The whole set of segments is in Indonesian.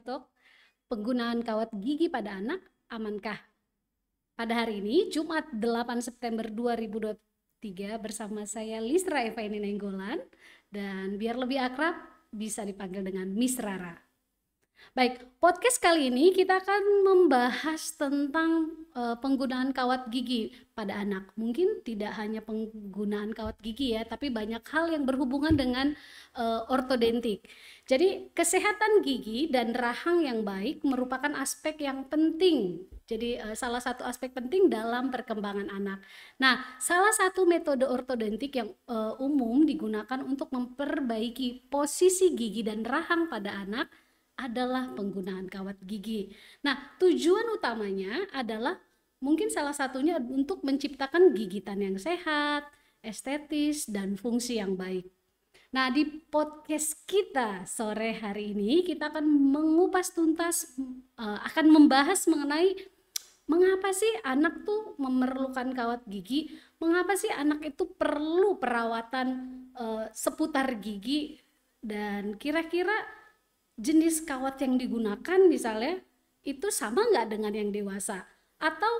talk penggunaan kawat gigi pada anak amankah? Pada hari ini, Jumat 8 September 2023 bersama saya Lisra Evaini Nenggolan dan biar lebih akrab bisa dipanggil dengan Miss Rara. Baik, podcast kali ini kita akan membahas tentang uh, penggunaan kawat gigi pada anak. Mungkin tidak hanya penggunaan kawat gigi ya, tapi banyak hal yang berhubungan dengan uh, eh, ortodentik. Jadi kesehatan gigi dan rahang yang baik merupakan aspek yang penting. Jadi eh, salah satu aspek penting dalam perkembangan anak. Nah, salah satu metode ortodontik yang uh, umum digunakan untuk memperbaiki posisi gigi dan rahang pada anak adalah penggunaan kawat gigi. Nah, tujuan utamanya adalah mungkin salah satunya untuk menciptakan gigitan yang sehat, estetis, dan fungsi yang baik. Nah, di podcast kita sore hari ini kita akan mengupas tuntas eh, akan membahas mengenai mengapa sih anak tuh memerlukan kawat gigi? Mengapa sih anak itu perlu perawatan uh, seputar gigi dan kira-kira jenis kawat yang digunakan misalnya itu sama nggak dengan yang dewasa? Atau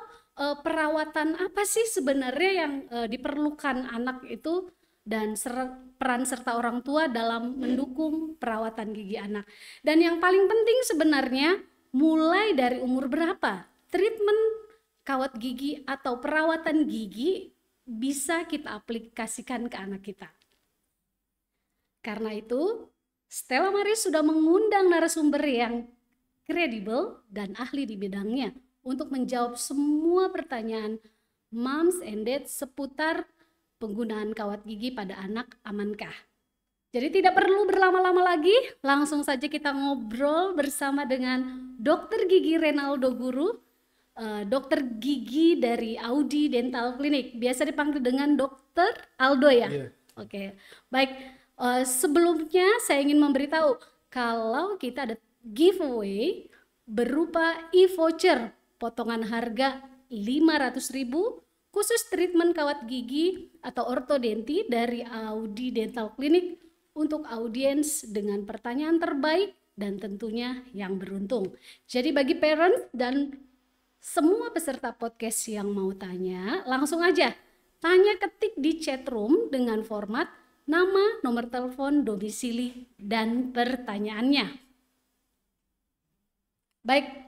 uh, perawatan apa sih sebenarnya yang uh, diperlukan anak itu dan ser peran serta orang tua dalam mendukung perawatan gigi anak. Dan yang paling penting sebenarnya mulai dari umur berapa treatment kawat gigi atau perawatan gigi bisa kita aplikasikan ke anak kita. Karena itu, Stella Maris sudah mengundang narasumber yang kredibel dan ahli di bidangnya untuk menjawab semua pertanyaan moms and dads seputar penggunaan kawat gigi pada anak amankah? Jadi tidak perlu berlama-lama lagi, langsung saja kita ngobrol bersama dengan Dokter Gigi Renaldo Guru, eh, dokter gigi dari Audi Dental Clinic. Biasa dipanggil dengan Dokter Aldo ya. Yeah. Oke, okay. baik. Eh, sebelumnya saya ingin memberitahu kalau kita ada giveaway berupa e-voucher potongan harga 500.000 khusus treatment kawat gigi atau ortodenti dari Audi Dental Clinic untuk audiens dengan pertanyaan terbaik dan tentunya yang beruntung. Jadi bagi parents dan semua peserta podcast yang mau tanya, langsung aja tanya ketik di chat room dengan format nama, nomor telepon, domisili, dan pertanyaannya. Baik,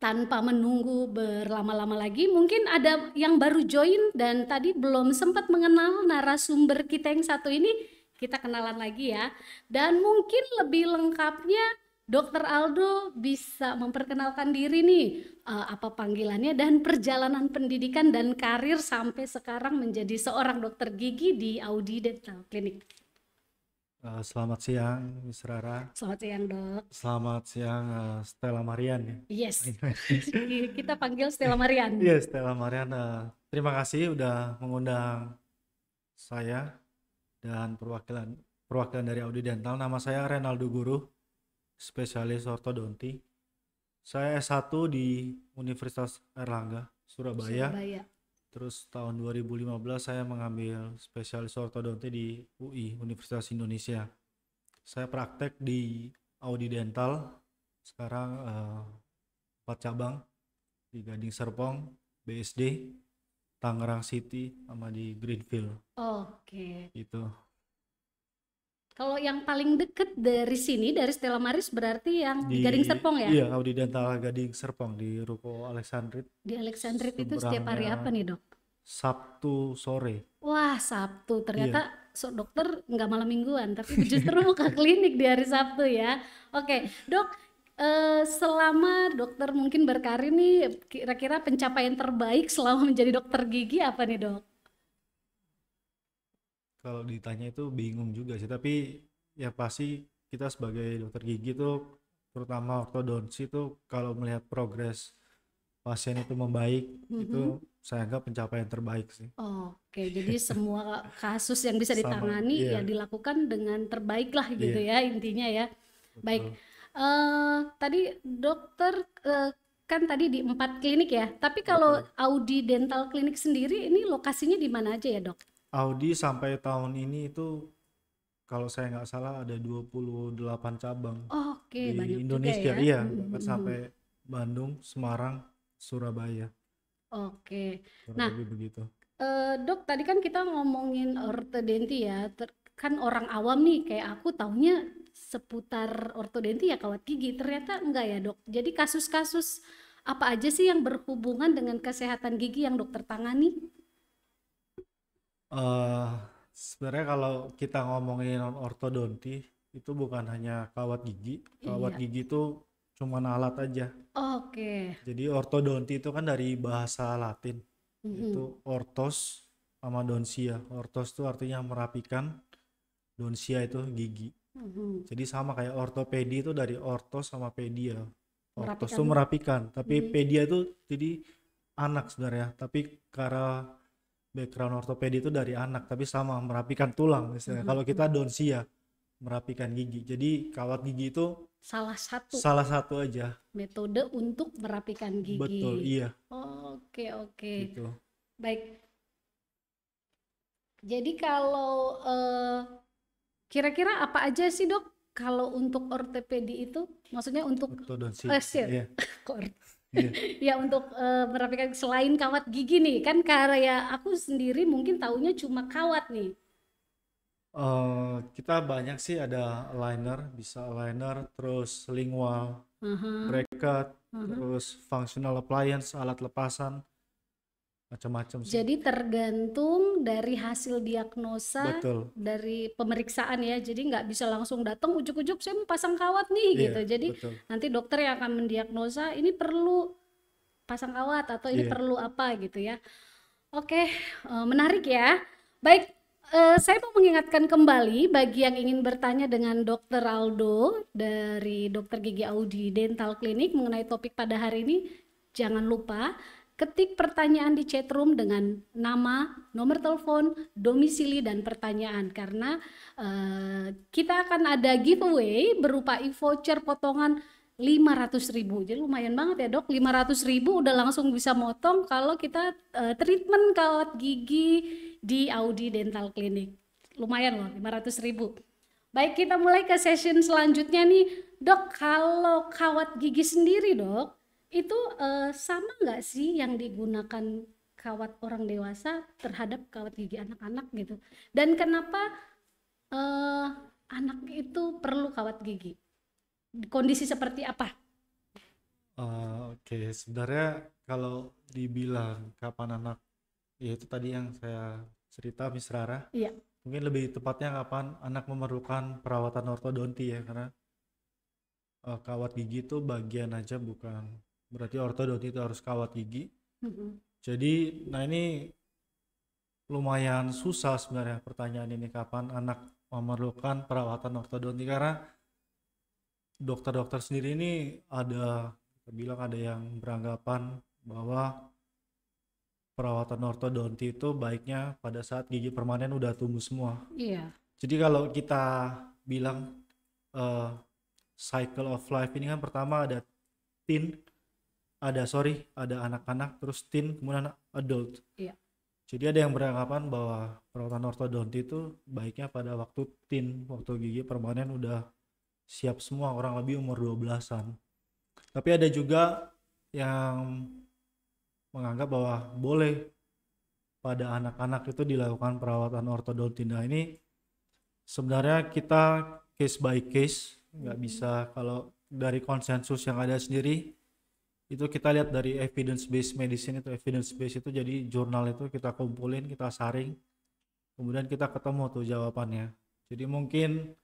tanpa menunggu berlama-lama lagi mungkin ada yang baru join dan tadi belum sempat mengenal narasumber kita yang satu ini kita kenalan lagi ya dan mungkin lebih lengkapnya Dokter Aldo bisa memperkenalkan diri nih eh, apa panggilannya dan perjalanan pendidikan dan karir sampai sekarang menjadi seorang dokter gigi di Audi Dental Clinic. Eh, selamat siang, Miss Rara. Selamat siang, Dok. Selamat siang, uh, Stella Marian. Ya? Yes. Kita panggil Stella Marian. yes, iya, Stella Marian. Uh, terima kasih udah mengundang saya dan perwakilan perwakilan dari Audi Dental. Nama saya Renaldo Guru, spesialis ortodonti. Saya S1 di Universitas Erlangga, Surabaya. Surabaya. Terus tahun 2015 saya mengambil spesialis ortodonti di UI, Universitas Indonesia. Saya praktek di Audi Dental, sekarang eh, empat 4 cabang di Gading Serpong, BSD, Tangerang City, sama di Greenfield. Oke. Okay. Itu. Kalau yang paling deket dari sini dari Stella Maris berarti yang di, Gading Serpong ya? Iya, kalau di Dental Gading Serpong di Ruko Alexandrit. Di Alexandrit itu setiap hari apa nih, Dok? Sabtu sore. Wah, Sabtu. Ternyata iya. so, dokter nggak malam mingguan, tapi justru buka klinik di hari Sabtu ya. Oke, Dok, eh, selama dokter mungkin berkarir nih kira-kira pencapaian terbaik selama menjadi dokter gigi apa nih, Dok? kalau ditanya itu bingung juga sih tapi ya pasti kita sebagai dokter gigi tuh terutama ortodonsi tuh kalau melihat progres pasien itu membaik mm-hmm. itu saya anggap pencapaian terbaik sih. Oh, Oke, okay. jadi semua kasus yang bisa ditangani Sama, iya. yeah. ya dilakukan dengan terbaik lah gitu yeah. ya intinya ya. Betul. Baik, uh, tadi dokter uh, kan tadi di empat klinik ya, tapi kalau Audi Dental Clinic sendiri ini lokasinya di mana aja ya dok? Audi sampai tahun ini itu kalau saya nggak salah ada 28 cabang oh, okay. di Banyak Indonesia ya? iya mm -hmm. sampai Bandung Semarang Surabaya oke okay. nah begitu eh, dok tadi kan kita ngomongin ortodonti ya kan orang awam nih kayak aku taunya seputar ortodonti ya kawat gigi ternyata enggak ya dok jadi kasus-kasus apa aja sih yang berhubungan dengan kesehatan gigi yang dokter tangani uh, sebenarnya kalau kita ngomongin ortodonti itu bukan hanya kawat gigi kawat iya. gigi itu cuma alat aja oke okay. jadi ortodonti itu kan dari bahasa latin mm -hmm. itu ortos sama donsia ortos itu artinya merapikan donsia itu gigi mm -hmm. jadi sama kayak ortopedi itu dari ortos sama pedia ortos merapikan. itu merapikan tapi mm -hmm. pedia itu jadi anak sebenarnya tapi karena background ortopedi itu dari anak tapi sama merapikan tulang misalnya. Mm -hmm. Kalau kita ya merapikan gigi. Jadi kawat gigi itu salah satu salah satu aja metode untuk merapikan gigi. Betul, iya. Oke, oh, oke. Okay, okay. Gitu. Baik. Jadi kalau eh, kira-kira apa aja sih, Dok? Kalau untuk ortopedi itu maksudnya untuk ortodonsi. oh, iya. Iya. ya untuk uh, merapikan selain kawat gigi nih kan karya aku sendiri mungkin taunya cuma kawat nih. Uh, kita banyak sih ada liner, bisa liner terus lingual, uh -huh. bracket, uh -huh. terus functional appliance, alat lepasan macam-macam sih. Jadi tergantung dari hasil diagnosa betul. dari pemeriksaan ya. Jadi nggak bisa langsung datang ujuk-ujuk saya mau pasang kawat nih yeah, gitu. Jadi betul. nanti dokter yang akan mendiagnosa ini perlu pasang kawat atau ini yeah. perlu apa gitu ya. Oke, eh, menarik ya. Baik, eh, saya mau mengingatkan kembali bagi yang ingin bertanya dengan Dokter Aldo dari Dokter Gigi Audi Dental Clinic mengenai topik pada hari ini, jangan lupa Ketik pertanyaan di chatroom dengan nama, nomor telepon, domisili, dan pertanyaan. Karena uh, kita akan ada giveaway berupa e-voucher potongan 500 ribu jadi lumayan banget ya dok 500 ribu udah langsung bisa motong kalau kita uh, treatment kawat gigi di Audi Dental Clinic lumayan loh 500 ribu baik kita mulai ke session selanjutnya nih dok kalau kawat gigi sendiri dok itu uh, sama nggak sih yang digunakan kawat orang dewasa terhadap kawat gigi anak-anak gitu dan kenapa uh, anak itu perlu kawat gigi kondisi seperti apa uh, oke okay. sebenarnya kalau dibilang kapan anak ya itu tadi yang saya cerita Miss Rara iya mungkin lebih tepatnya kapan anak memerlukan perawatan ortodonti ya karena uh, kawat gigi itu bagian aja bukan berarti ortodonti itu harus kawat gigi mm-hmm. jadi nah ini lumayan susah sebenarnya pertanyaan ini kapan anak memerlukan perawatan ortodonti karena dokter-dokter sendiri ini ada bilang ada yang beranggapan bahwa perawatan ortodonti itu baiknya pada saat gigi permanen udah tumbuh semua. Iya. Jadi kalau kita bilang uh, cycle of life ini kan pertama ada teen, ada sorry ada anak-anak terus teen kemudian adult iya. jadi ada yang beranggapan bahwa perawatan ortodonti itu baiknya pada waktu teen waktu gigi permanen udah siap semua orang lebih umur 12-an tapi ada juga yang menganggap bahwa boleh pada anak-anak itu dilakukan perawatan ortodonti nah ini sebenarnya kita case by case nggak hmm. bisa kalau dari konsensus yang ada sendiri itu kita lihat dari evidence based medicine itu evidence based itu jadi jurnal itu kita kumpulin kita saring kemudian kita ketemu tuh jawabannya jadi mungkin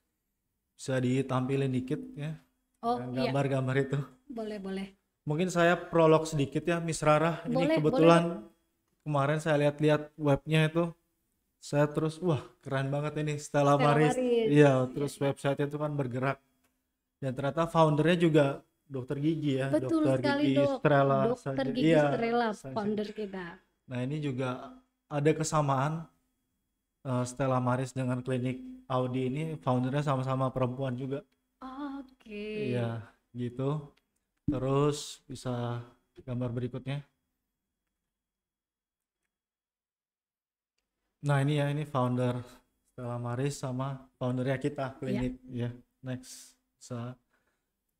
bisa ditampilin dikit ya oh, gambar iya. gambar-gambar iya. itu boleh boleh mungkin saya prolog sedikit ya Miss Rara boleh, ini kebetulan boleh. kemarin saya lihat-lihat webnya itu saya terus wah keren banget ini Stella Maris iya terus website itu kan bergerak dan ternyata foundernya juga dokter gigi ya Betul dokter sekali, gigi dok. Strela dokter gigi ya, Strela founder kita nah ini juga ada kesamaan uh, Stella Maris dengan klinik Audi ini foundernya sama-sama perempuan juga oke okay. iya gitu terus bisa gambar berikutnya nah ini ya ini founder Stella Maris sama foundernya kita iya. klinik ya yeah. yeah. next bisa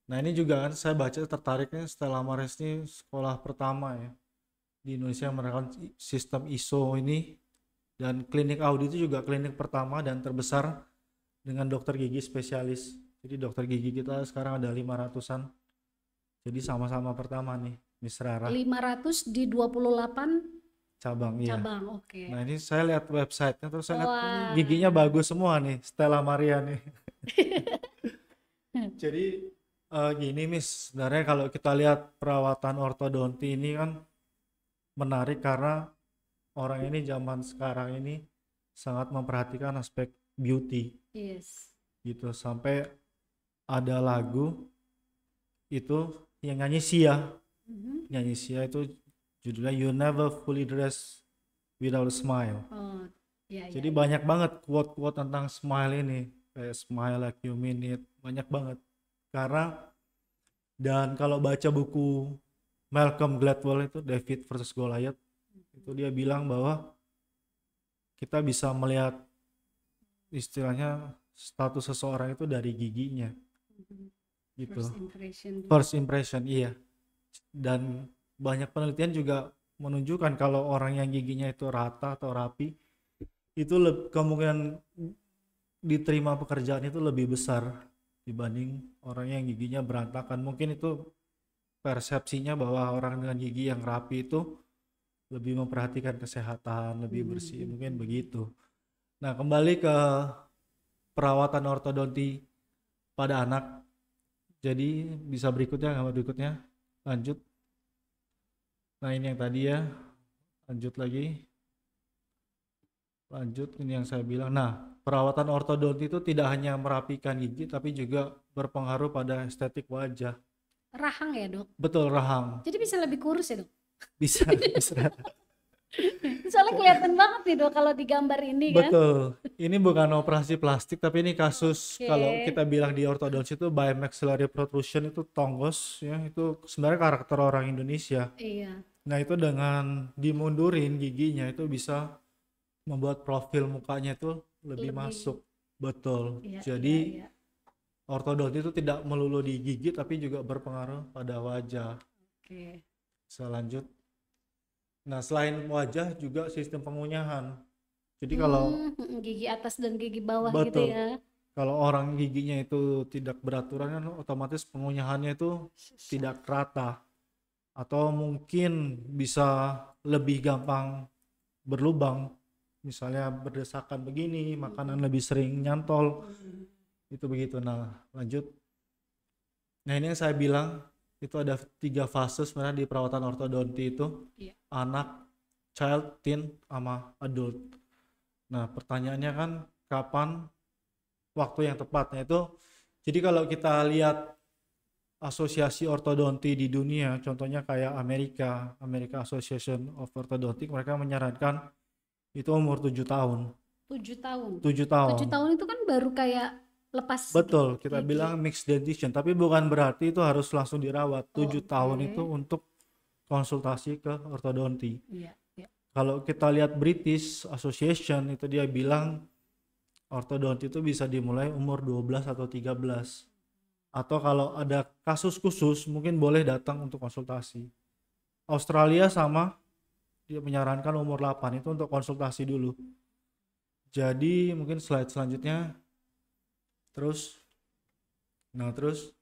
Nah ini juga kan saya baca tertariknya Stella Maris ini sekolah pertama ya di Indonesia menerapkan sistem ISO ini dan klinik Audi itu juga klinik pertama dan terbesar dengan dokter gigi spesialis. Jadi dokter gigi kita sekarang ada 500-an. Jadi sama-sama pertama nih Miss Rara. 500 di 28 cabang iya. Cabang, oke. Okay. Nah, ini saya lihat website websitenya terus saya oh, Wah. lihat giginya bagus semua nih Stella Maria nih. Jadi uh, gini Miss, sebenarnya kalau kita lihat perawatan ortodonti ini kan menarik karena orang ini zaman sekarang ini sangat memperhatikan aspek beauty. Yes. Gitu sampai ada lagu itu yang nyanyi Sia. Mm-hmm. Nyanyi Sia itu judulnya You Never Fully Dress Without a Smile. Oh, yeah, ya, Jadi yeah, banyak banget quote-quote tentang smile ini. Kayak smile like you mean it. Banyak banget karena dan kalau baca buku Malcolm Gladwell itu David versus Goliath itu dia bilang bahwa kita bisa melihat istilahnya status seseorang itu dari giginya mm-hmm. gitu first impression, first impression iya dan banyak penelitian juga menunjukkan kalau orang yang giginya itu rata atau rapi itu kemungkinan diterima pekerjaan itu lebih besar dibanding orang yang giginya berantakan. Mungkin itu persepsinya bahwa orang dengan gigi yang rapi itu lebih memperhatikan kesehatan, lebih hmm. bersih, mungkin begitu. Nah, kembali ke perawatan ortodonti pada anak. Jadi bisa berikutnya, gambar berikutnya. Lanjut. Nah, ini yang tadi ya. Lanjut lagi. Lanjut, ini yang saya bilang. Nah, Perawatan ortodonti itu tidak hanya merapikan gigi tapi juga berpengaruh pada estetik wajah. Rahang ya, Dok? Betul, rahang. Jadi bisa lebih kurus ya, Dok? Bisa, bisa. Soalnya kelihatan banget nih dok kalau digambar gambar ini kan. Betul. Ini bukan operasi plastik tapi ini kasus okay. kalau kita bilang di ortodonsi itu maxillary protrusion itu tonggos ya itu sebenarnya karakter orang Indonesia. Iya. Nah itu dengan dimundurin giginya itu bisa membuat profil mukanya itu lebih, masuk betul iya, jadi iya, iya. ortodonti itu tidak melulu di gigi tapi juga berpengaruh pada wajah oke nah selain wajah juga sistem pengunyahan jadi hmm, kalau hmm, gigi atas dan gigi bawah gitu betul. gitu ya kalau orang giginya itu tidak beraturan kan otomatis pengunyahannya itu tidak rata atau mungkin bisa lebih gampang berlubang misalnya berdesakan begini makanan lebih sering nyantol itu begitu nah lanjut nah ini yang saya bilang itu ada tiga fase sebenarnya di perawatan ortodonti itu yeah. anak child teen sama adult nah pertanyaannya kan kapan waktu yang tepatnya itu jadi kalau kita lihat asosiasi ortodonti di dunia, contohnya kayak Amerika, Amerika Association of Orthodontic, mereka menyarankan itu umur tujuh tahun. tujuh tahun. tujuh tahun. tujuh tahun itu kan baru kayak lepas. Betul, kita bilang mixed dentition, tapi bukan berarti itu harus langsung dirawat. Oh, okay. tahun itu untuk konsultasi ke ortodonti. Iya, iya. Kalau kita lihat British Association itu dia bilang ortodonti itu bisa dimulai umur 12 atau 13. Atau kalau ada kasus khusus mungkin boleh datang untuk konsultasi. Australia sama dia menyarankan umur 8 itu untuk konsultasi dulu. Jadi mungkin slide selanjutnya. Terus nah terus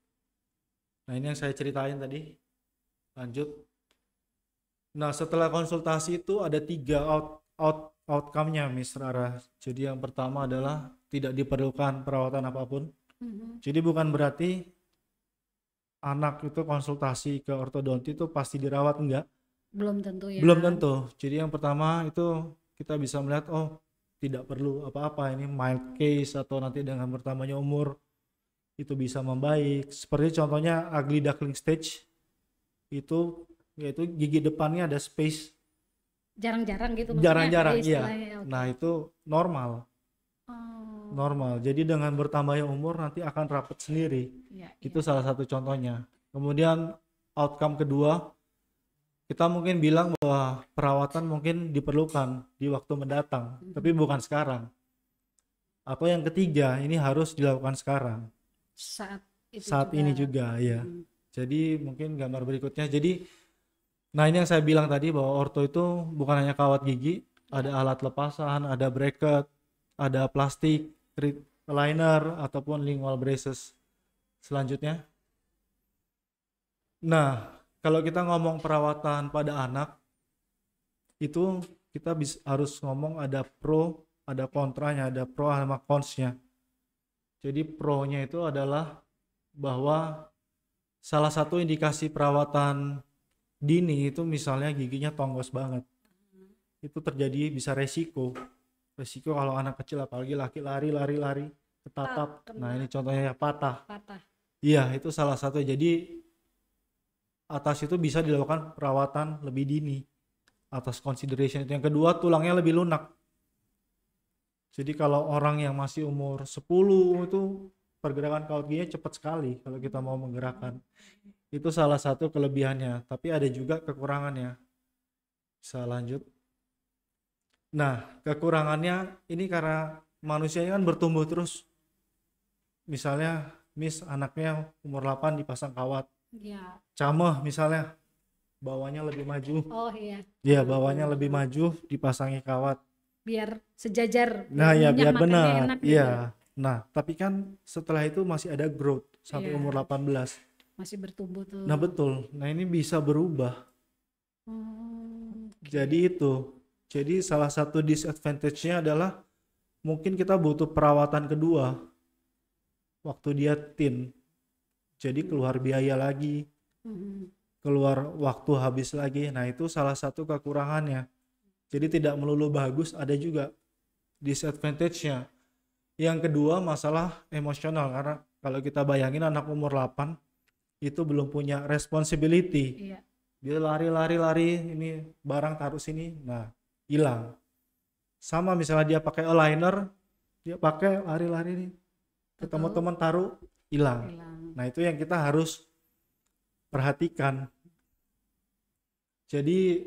nah ini yang saya ceritain tadi. Lanjut. Nah, setelah konsultasi itu ada tiga out out outcome-nya Miss Rara. Jadi yang pertama adalah tidak diperlukan perawatan apapun. Mm-hmm. Jadi bukan berarti anak itu konsultasi ke ortodonti itu pasti dirawat enggak belum tentu ya belum tentu jadi yang pertama itu kita bisa melihat oh tidak perlu apa-apa ini mild case atau nanti dengan bertambahnya umur itu bisa membaik seperti contohnya ugly duckling stage itu yaitu gigi depannya ada space jarang-jarang gitu jarang-jarang iya ya, okay. nah itu normal oh. normal jadi dengan bertambahnya umur nanti akan rapat sendiri ya, itu ya. salah satu contohnya kemudian outcome kedua kita mungkin bilang bahwa perawatan mungkin diperlukan di waktu mendatang, tapi bukan sekarang. Atau yang ketiga, ini harus dilakukan sekarang. Saat itu Saat juga. ini juga, ya. hmm Jadi mungkin gambar berikutnya. Jadi, nah ini yang saya bilang tadi bahwa orto itu bukan hanya kawat gigi, ada alat lepasan, ada bracket, ada plastik, liner ataupun lingual braces. Selanjutnya. Nah, kalau kita ngomong perawatan pada anak itu kita bisa, harus ngomong ada pro, ada kontranya, ada pro sama consnya. Jadi pro-nya itu adalah bahwa salah satu indikasi perawatan dini itu misalnya giginya tonggos banget. Hmm. Itu terjadi bisa resiko. Resiko kalau anak kecil apalagi laki lari lari lari ketatap. Nah, ini contohnya ya patah. Patah. Iya, itu salah satu. Jadi atas itu bisa dilakukan perawatan lebih dini atas consideration itu. Yang kedua, tulangnya lebih lunak. Jadi kalau orang yang masih umur 10 itu pergerakan kaut gigi cepat sekali kalau kita mau menggerakkan. Itu salah satu kelebihannya, tapi ada juga kekurangannya. Bisa lanjut. Nah, kekurangannya ini karena manusia ini kan bertumbuh terus. Misalnya, Miss anaknya umur 8 dipasang kawat. Yeah. Camah misalnya bawahnya lebih maju. Oh iya. Iya, bawahnya lebih maju dipasangi kawat. Biar sejajar. Nah, ya biar benar. Iya. Gitu. Nah, tapi kan setelah itu masih ada growth sampai yeah. umur 18. Masih bertumbuh tuh. Nah, betul. Nah, ini bisa berubah. Hmm, okay. Jadi itu. Jadi salah satu disadvantage-nya adalah mungkin kita butuh perawatan kedua waktu dia tin jadi keluar biaya lagi mm-hmm. keluar waktu habis lagi nah itu salah satu kekurangannya jadi tidak melulu bagus ada juga disadvantage-nya yang kedua masalah emosional karena kalau kita bayangin anak umur 8 itu belum punya responsibility. Iya. Dia lari-lari-lari ini barang taruh sini, nah hilang. Sama misalnya dia pakai aligner, dia pakai lari-lari nih. Ketemu teman taruh, hilang. Nah, itu yang kita harus perhatikan. Jadi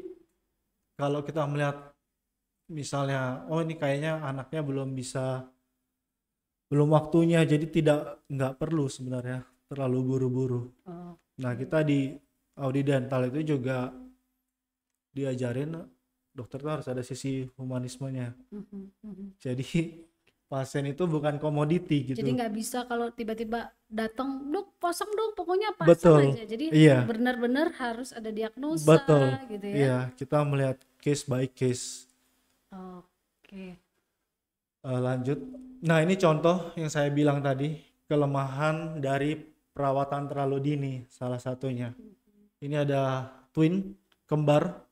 kalau kita melihat misalnya oh ini kayaknya anaknya belum bisa belum waktunya jadi tidak nggak perlu sebenarnya terlalu buru-buru. Oh. Nah, kita di Audi Dental itu juga diajarin dokter tuh harus ada sisi humanismenya. Mm -hmm. Jadi pasien itu bukan komoditi gitu. Jadi nggak bisa kalau tiba-tiba datang dok posong dong pokoknya pasang Betul. aja. Jadi iya. benar-benar harus ada diagnosa Betul. gitu ya. Iya, kita melihat case by case. Oke. Okay. Uh, eh, lanjut. Nah, ini contoh yang saya bilang tadi, kelemahan dari perawatan terlalu dini salah satunya. Mm-hmm. Ini ada twin kembar.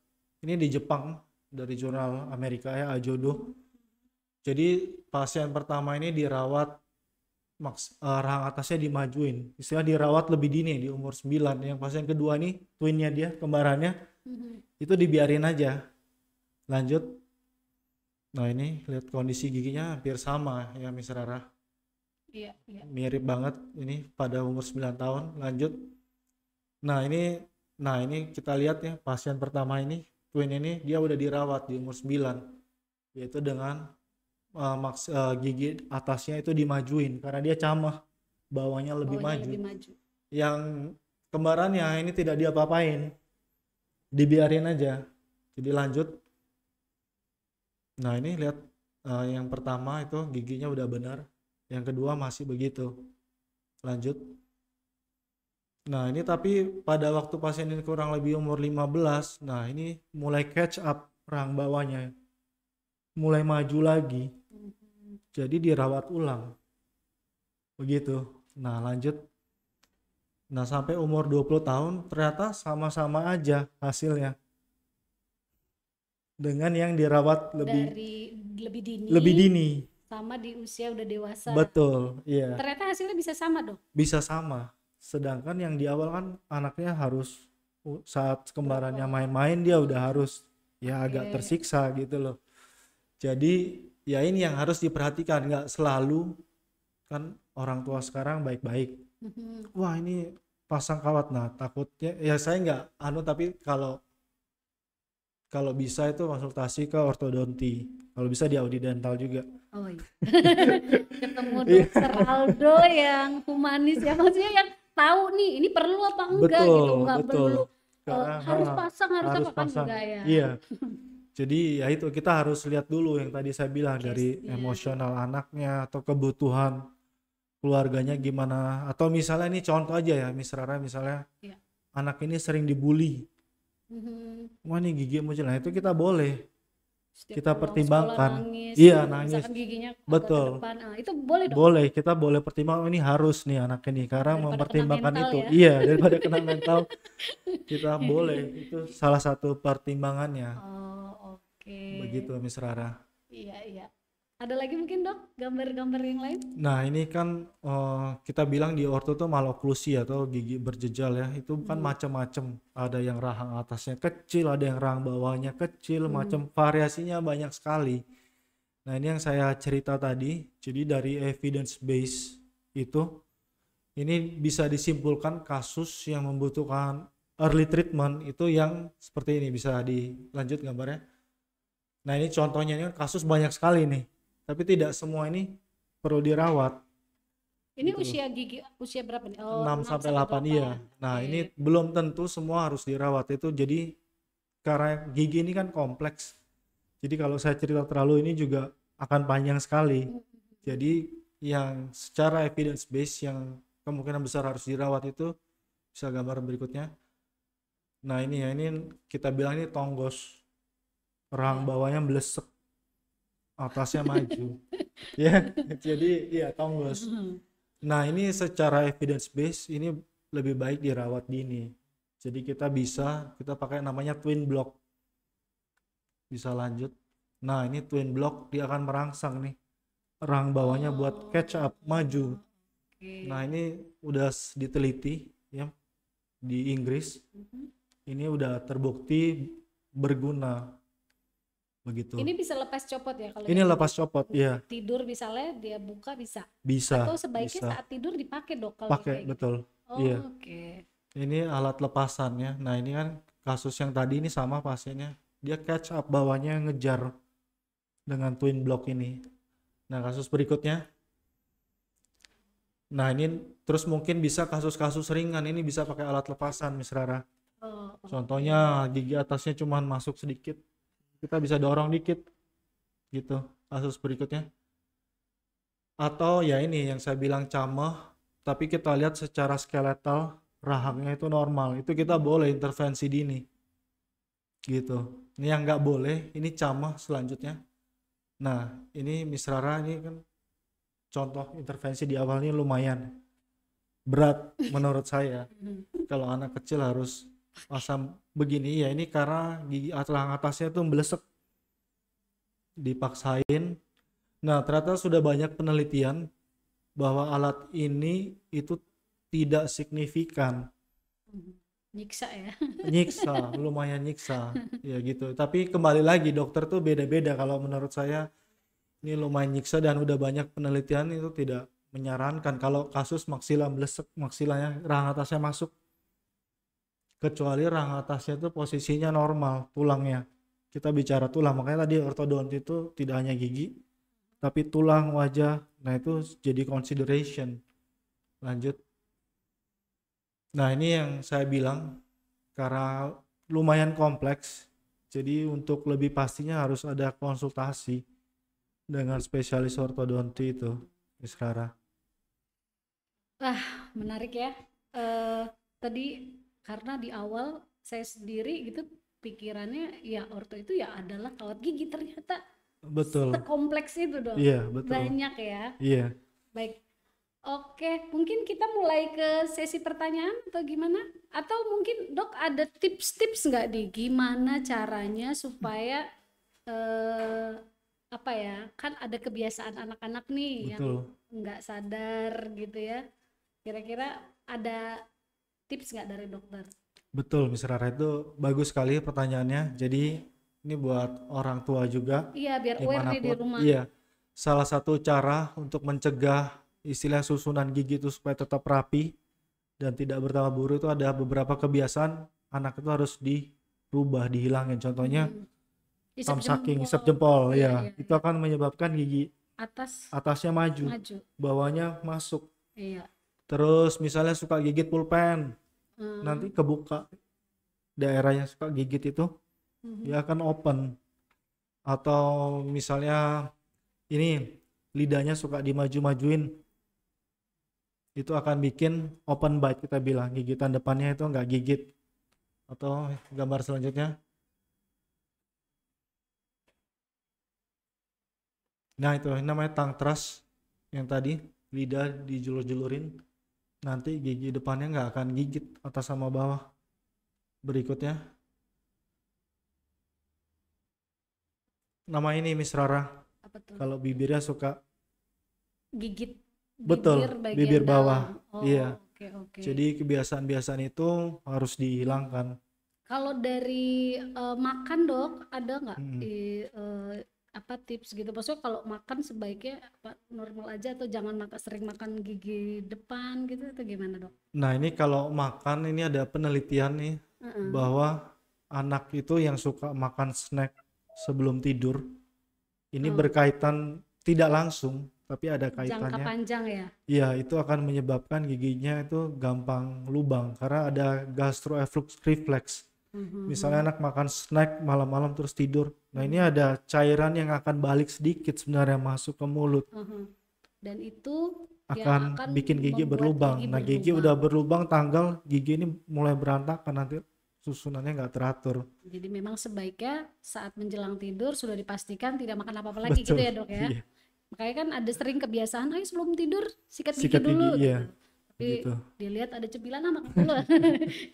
Ini di Jepang dari jurnal Amerika ya Ajodo jadi pasien pertama ini dirawat maks uh, eh, rahang atasnya dimajuin. Istilah dirawat lebih dini di umur 9. Yang pasien kedua nih twinnya dia, kembarannya mm-hmm. itu dibiarin aja. Lanjut. Nah, ini lihat kondisi giginya hampir sama ya Miss Rara. yeah, yeah. Iya. Mirip banget ini pada umur 9 tahun. Lanjut. Nah, ini nah ini kita lihat ya pasien pertama ini twin ini dia udah dirawat di umur 9 yaitu dengan uh, maks uh, gigi atasnya itu dimajuin karena dia camah bawahnya lebih, maju. lebih maju yang kembarannya ini tidak dia apain dibiarin aja jadi lanjut nah ini lihat uh, yang pertama itu giginya udah benar yang kedua masih begitu lanjut nah ini tapi pada waktu pasien ini kurang lebih umur 15 nah ini mulai catch up rang bawahnya mulai maju lagi jadi dirawat ulang. Begitu. Nah, lanjut. Nah, sampai umur 20 tahun ternyata sama-sama aja hasilnya. Dengan yang dirawat lebih dari lebih dini. Lebih dini. Sama di usia udah dewasa. Betul, iya. Ternyata hasilnya bisa sama dong. Bisa sama. Sedangkan yang di awal kan anaknya harus saat kembarannya main-main dia udah harus ya agak iya, iya. tersiksa gitu loh. Jadi ya ini yang harus diperhatikan nggak selalu kan orang tua sekarang baik-baik mm-hmm. wah ini pasang kawat nah takutnya ya saya nggak anu tapi kalau kalau bisa itu konsultasi ke ortodonti kalau bisa di Audi Dental juga oh iya ketemu dokter iya. Aldo yang humanis ya maksudnya yang tahu nih ini perlu apa enggak gitu. betul, gitu enggak betul. perlu Karena, uh, harus ah, pasang harus, harus apa kan pasang. enggak ya iya Jadi ya itu kita harus lihat dulu yang tadi saya bilang yes, dari yeah. emosional anaknya atau kebutuhan keluarganya gimana atau misalnya ini contoh aja ya Miss Rara misalnya yeah. anak ini sering dibully. Mm -hmm. Wah nih gigi muncul. Nah itu kita boleh setiap kita pertimbangkan nangis, iya nangis giginya betul depan. Nah, itu boleh dong. boleh kita boleh pertimbangkan oh, ini harus nih anak ini karena daripada mempertimbangkan itu ya? iya daripada kena mental kita boleh itu salah satu pertimbangannya oh, oke okay. begitu Miss Rara iya iya ada lagi mungkin dok gambar-gambar yang lain? Nah ini kan uh, kita bilang di orto tuh maloklusi atau gigi berjejal ya itu kan hmm. macam-macam. Ada yang rahang atasnya kecil, ada yang rahang bawahnya kecil, hmm. macam variasinya banyak sekali. Nah ini yang saya cerita tadi. Jadi dari evidence base itu ini bisa disimpulkan kasus yang membutuhkan early treatment itu yang seperti ini bisa dilanjut gambarnya. Nah ini contohnya ini kan kasus banyak sekali nih tapi tidak semua ini perlu dirawat ini gitu. usia gigi usia berapa nih? Oh, 6, sampai 8, 8 iya. Nah, okay. ini belum tentu semua harus dirawat itu. Jadi karena gigi ini kan kompleks. Jadi kalau saya cerita terlalu ini juga akan panjang sekali. Hmm. Jadi yang secara evidence base yang kemungkinan besar harus dirawat itu bisa gambar berikutnya. Nah, ini ya ini kita bilang ini tonggos. Rahang hmm. bawahnya blesek atasnya maju ya jadi ya tonggos mm-hmm. nah ini secara evidence base ini lebih baik dirawat dini jadi kita bisa kita pakai namanya twin block bisa lanjut nah ini twin block dia akan merangsang nih rang bawahnya oh. buat catch up maju okay. nah ini udah diteliti ya di Inggris mm-hmm. ini udah terbukti berguna begitu. Ini bisa lepas copot ya kalau Ini lepas gitu. copot, ya Tidur bisa misalnya dia buka bisa. Bisa. Atau sebaiknya bisa. saat tidur dipakai dok kalau Pakai, gitu. betul. Oh, iya. Okay. Ini alat lepasannya. Nah, ini kan kasus yang tadi ini sama pasiennya. Dia catch up bawahnya ngejar dengan twin block ini. Nah, kasus berikutnya. Nah, ini terus mungkin bisa kasus-kasus ringan ini bisa pakai alat lepasan, Miss Rara. Oh, Contohnya gigi atasnya cuma masuk sedikit, kita bisa dorong dikit gitu kasus berikutnya atau ya ini yang saya bilang camah tapi kita lihat secara skeletal rahangnya itu normal itu kita boleh intervensi dini gitu ini yang nggak boleh ini camah selanjutnya nah ini misrara ini kan contoh intervensi di awalnya lumayan berat menurut saya mm-hmm. kalau anak kecil harus asam begini ya ini karena gigi tulang atasnya tuh melesek dipaksain nah ternyata sudah banyak penelitian bahwa alat ini itu tidak signifikan nyiksa ya nyiksa lumayan nyiksa ya gitu tapi kembali lagi dokter tuh beda-beda kalau menurut saya ini lumayan nyiksa dan udah banyak penelitian itu tidak menyarankan kalau kasus maksila belesek maksilanya rahang atasnya masuk kecuali rahang atasnya itu posisinya normal tulangnya kita bicara tulang makanya tadi ortodonti itu tidak hanya gigi tapi tulang wajah nah itu jadi consideration lanjut nah ini yang saya bilang karena lumayan kompleks jadi untuk lebih pastinya harus ada konsultasi dengan spesialis ortodonti itu Miss Rara wah menarik ya uh, tadi karena di awal saya sendiri gitu pikirannya ya orto itu ya adalah kawat gigi ternyata betul kompleks itu dong iya, betul. banyak ya iya baik Oke, mungkin kita mulai ke sesi pertanyaan atau gimana? Atau mungkin dok ada tips-tips nggak di gimana caranya supaya eh, apa ya? Kan ada kebiasaan anak-anak nih Betul. yang nggak sadar gitu ya. Kira-kira ada tips nggak dari dokter? Betul, Miss Rara itu bagus sekali pertanyaannya. Jadi ini buat orang tua juga. Iya, biar aware di rumah. Iya. Salah satu cara untuk mencegah istilah susunan gigi itu supaya tetap rapi dan tidak bertambah buruk itu ada beberapa kebiasaan anak itu harus dirubah, dihilangin. Contohnya hmm. Isap saking, isap jempol, ya, ya. ya. Itu iya. akan menyebabkan gigi atas atasnya maju, maju. bawahnya masuk. Iya terus misalnya suka gigit pulpen hmm. nanti kebuka daerah yang suka gigit itu hmm. dia akan open atau misalnya ini lidahnya suka dimaju-majuin itu akan bikin open bite kita bilang gigitan depannya itu nggak gigit atau gambar selanjutnya nah itu namanya tongue thrust yang tadi lidah dijulur-julurin nanti gigi depannya nggak akan gigit atas sama bawah berikutnya nama ini Miss Rara kalau bibirnya suka gigit betul bibir, dalam. bawah oh, iya okay, okay. jadi kebiasaan-kebiasaan itu harus dihilangkan kalau dari uh, makan dok ada nggak hmm apa tips gitu maksudnya kalau makan sebaiknya apa normal aja atau jangan makan sering makan gigi depan gitu atau gimana dok? Nah ini kalau makan ini ada penelitian nih uh -uh. bahwa anak itu yang suka makan snack sebelum tidur ini oh. berkaitan tidak langsung tapi ada kaitannya. Jangka panjang ya? Iya itu akan menyebabkan giginya itu gampang lubang karena ada gastroeflux reflex. Uh mm-hmm. -huh. Misalnya anak makan snack malam-malam terus tidur Nah ini ada cairan yang akan balik sedikit sebenarnya masuk ke mulut. Mhm. Dan itu akan, akan bikin gigi berlubang. gigi Nah gigi udah berlubang tanggal gigi ini mulai berantakan nanti susunannya nggak teratur. Jadi memang sebaiknya saat menjelang tidur sudah dipastikan tidak makan apa-apa lagi Betul, gitu ya dok ya. Iya. Makanya kan ada sering kebiasaan, ayo sebelum tidur sikat, sikat gigi dulu. iya. Tapi gitu. dilihat ada cepilan, ah makan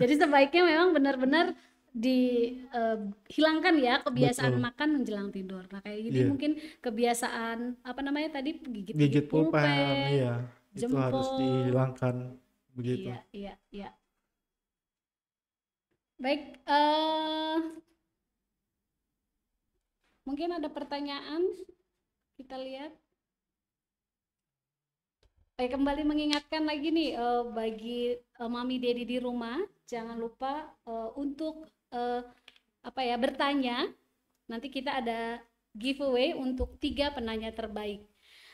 Jadi sebaiknya memang benar-benar dihilangkan eh, uh, ya kebiasaan Betul. makan menjelang tidur. Nah kayak gini gitu iya. yeah. mungkin kebiasaan apa namanya tadi gigit gigit pulpen, pulpen iya. jempol. itu harus dihilangkan begitu. Iya iya iya. Baik, uh, mungkin ada pertanyaan kita lihat. baik eh, kembali mengingatkan lagi nih uh, bagi uh, mami dedi di rumah jangan lupa uh, untuk uh, apa ya bertanya nanti kita ada giveaway untuk tiga penanya terbaik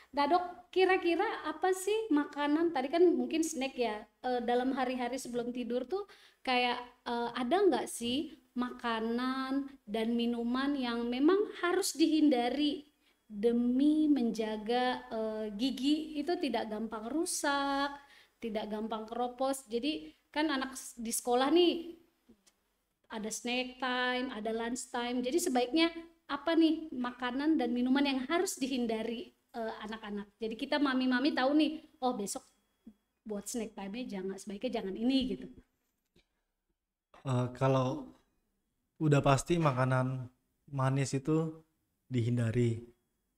Nah dok, kira-kira apa sih makanan tadi kan mungkin snack ya uh, dalam hari-hari sebelum tidur tuh kayak uh, ada nggak sih makanan dan minuman yang memang harus dihindari demi menjaga e, gigi itu tidak gampang rusak, tidak gampang keropos. Jadi kan anak di sekolah nih ada snack time, ada lunch time. Jadi sebaiknya apa nih makanan dan minuman yang harus dihindari eh, anak-anak. Jadi kita mami-mami tahu nih, oh besok buat snack time-nya jangan sebaiknya jangan ini gitu. Uh, kalau udah pasti makanan manis itu dihindari.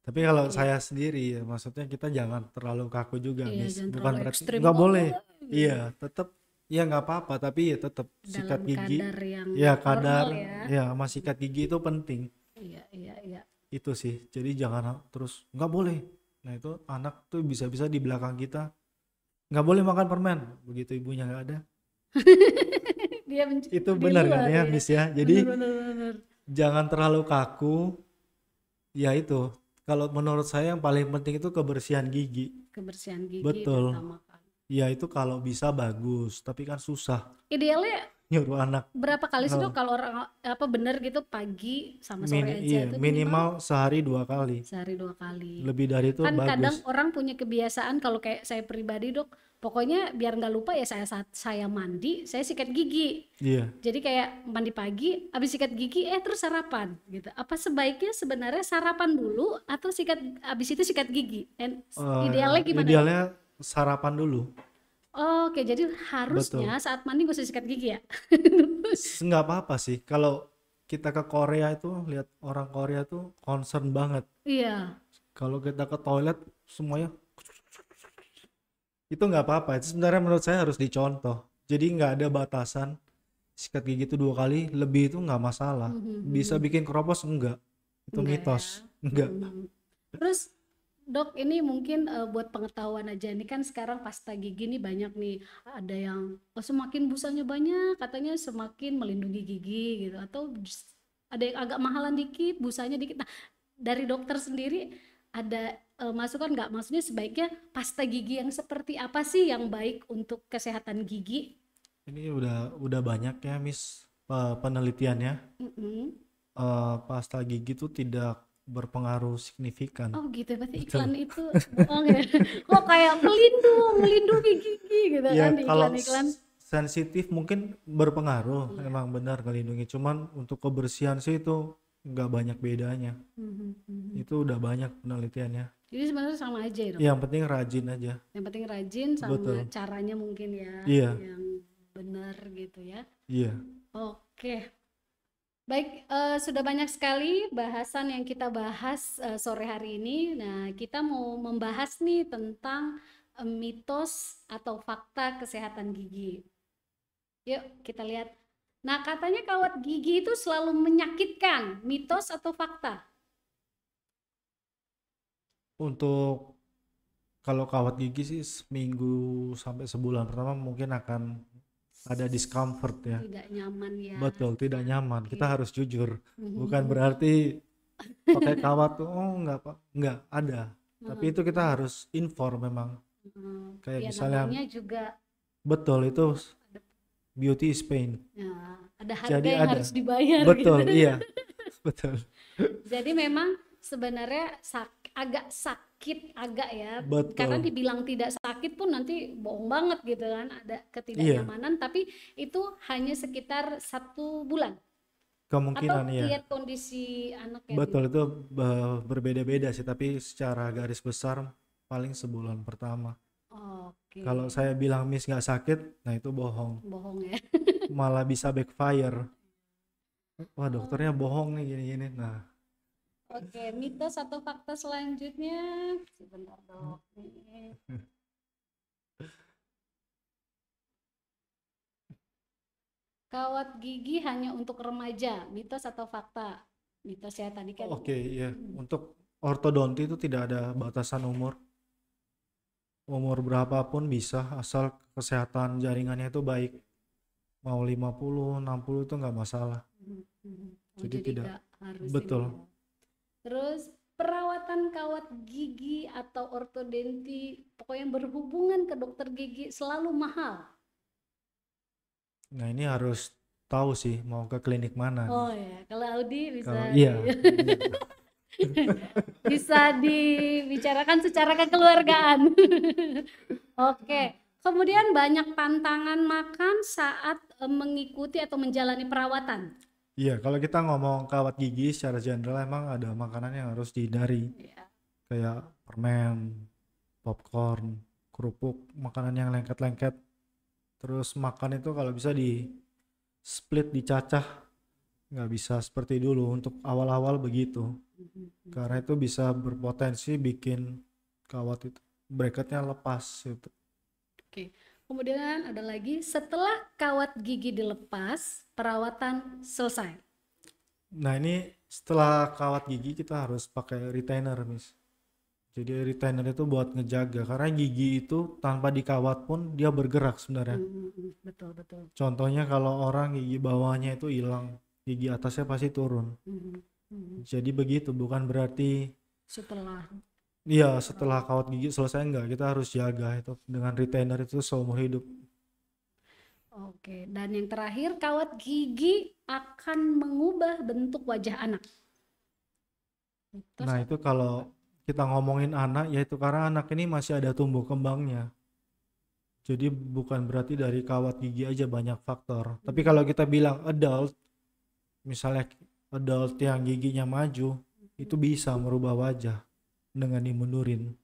Tapi kalau iya. saya sendiri ya maksudnya kita jangan terlalu kaku juga, iya, Miss. Bukan berarti nggak boleh. Oh, iya, iya tetap ya nggak apa-apa tapi ya tetap sikat gigi kadar yang ya kadar ya. ya mas sikat gigi itu penting iya iya iya itu sih jadi jangan terus nggak boleh nah itu anak tuh bisa-bisa di belakang kita nggak boleh makan permen begitu ibunya nggak ada dia itu benar kan ya, ya miss ya jadi bener, bener, bener. jangan terlalu kaku ya itu kalau menurut saya yang paling penting itu kebersihan gigi kebersihan gigi betul ya itu kalau bisa bagus tapi kan susah idealnya nyuruh anak berapa kali sih dok kalau orang apa benar gitu pagi sama sore Mini, aja iya, itu minimal, minimal sehari dua kali sehari dua kali lebih dari itu kan bagus. kadang orang punya kebiasaan kalau kayak saya pribadi dok pokoknya biar nggak lupa ya saya saat saya mandi saya sikat gigi iya jadi kayak mandi pagi habis sikat gigi eh terus sarapan gitu apa sebaiknya sebenarnya sarapan dulu atau sikat habis itu sikat gigi uh, idealnya gimana idealnya sarapan dulu. Oke, jadi harusnya Betul. saat mandi gue usah sikat gigi ya? Enggak apa-apa sih. Kalau kita ke Korea itu lihat orang Korea tuh concern banget. Iya. Kalau kita ke toilet semuanya itu nggak apa-apa. Itu sebenarnya menurut saya harus dicontoh. Jadi nggak ada batasan sikat gigi itu dua kali lebih itu nggak masalah. Mhm, Bisa mhm. bikin keropos enggak? Itu enggak mitos. Ya. Enggak. Mhm. Terus Dok, ini mungkin uh, buat pengetahuan aja. Ini kan sekarang pasta gigi ini banyak nih. Ada yang oh, semakin busanya banyak, katanya semakin melindungi gigi gitu. Atau ada yang agak mahalan dikit, busanya dikit. Nah, dari dokter sendiri ada uh, masukan nggak? Maksudnya sebaiknya pasta gigi yang seperti apa sih yang baik untuk kesehatan gigi? Ini udah udah banyak ya, Miss penelitiannya. Mm -hmm. uh, pasta gigi itu tidak berpengaruh signifikan. Oh gitu, pasti iklan itu oh, Kok kayak melindung, melindungi gigi gitu ya, kan di iklan-iklan. Sensitif mungkin berpengaruh, iya. emang benar melindungi. Cuman untuk kebersihan sih itu nggak banyak bedanya. Mm -hmm. Itu udah banyak penelitiannya. Jadi sebenarnya sama aja ya. Yang penting rajin aja. Yang penting rajin sama Betul. caranya mungkin ya. Iya. Yang benar gitu ya. Iya. Oke. Baik, uh, sudah banyak sekali bahasan yang kita bahas uh, sore hari ini. Nah, kita mau membahas nih tentang uh, mitos atau fakta kesehatan gigi. Yuk, kita lihat. Nah, katanya kawat gigi itu selalu menyakitkan. Mitos atau fakta? Untuk kalau kawat gigi sih seminggu sampai sebulan pertama mungkin akan ada discomfort ya tidak nyaman ya betul tidak nyaman kita iya. harus jujur mhm. bukan berarti pakai kawat tuh oh nggak apa nggak ada hmm. tapi itu kita harus inform memang hmm. kayak ya, misalnya juga betul itu beauty is pain ya, ada harga Jadi yang ada. harus dibayar betul gitu. iya betul jadi memang sebenarnya sak agak sakit agak ya Betul. karena dibilang tidak sakit pun nanti bohong banget gitu kan ada ketidaknyamanan iya. tapi itu hanya sekitar satu bulan kemungkinan atau iya. lihat kondisi anaknya betul itu eh, berbeda-beda sih tapi secara garis besar paling sebulan pertama okay. kalau saya bilang miss nggak sakit nah itu bohong bohong ya malah bisa backfire wah dokternya bohong nih gini-gini nah Oke, mitos atau fakta selanjutnya. Sebentar dok. Kawat gigi hanya untuk remaja, mitos atau fakta? Mitos ya tadi kan. Oke, okay, iya. Hmm. Untuk ortodonti itu tidak ada batasan umur. Umur berapapun bisa asal kesehatan jaringannya itu baik. Mau 50, 60 itu nggak masalah. Hmm, hmm. Oh, jadi, jadi tidak harus betul. Ini. Ya terus perawatan kawat gigi atau ortodenti pokoknya yang berhubungan ke dokter gigi selalu mahal nah ini harus tahu sih mau ke klinik mana oh nih. ya kalau Audi bisa kalau, iya, bisa dibicarakan secara kekeluargaan oke kemudian banyak pantangan makan saat eh, mengikuti atau menjalani perawatan Iya, kalau kita ngomong kawat gigi secara general emang ada makanan yang harus dihindari. Iya. Kayak permen, popcorn, kerupuk, makanan yang lengket-lengket. Terus makan itu kalau bisa di split dicacah nggak bisa seperti dulu untuk awal-awal begitu mm-hmm. karena itu bisa berpotensi bikin kawat itu bracketnya lepas gitu. Oke. Okay. Kemudian ada lagi setelah kawat gigi dilepas, perawatan selesai. Nah, ini setelah kawat gigi kita harus pakai retainer, Miss. Jadi retainer itu buat ngejaga karena gigi itu tanpa dikawat pun dia bergerak sebenarnya. Hmm, hmm, hmm. betul betul. Contohnya kalau orang gigi bawahnya itu hilang, gigi atasnya pasti turun. Jadi begitu bukan berarti setelah Iya, setelah kawat gigi selesai enggak, kita harus jaga itu dengan retainer itu seumur hidup. Oke, dan yang terakhir kawat gigi akan mengubah bentuk wajah anak. nah, itu kalau kita ngomongin anak yaitu karena anak ini masih ada tumbuh kembangnya. Jadi bukan berarti dari kawat gigi aja banyak faktor. Hmm. Tapi kalau kita bilang adult, misalnya adult yang giginya maju, hmm. itu bisa merubah wajah dengan dimundurin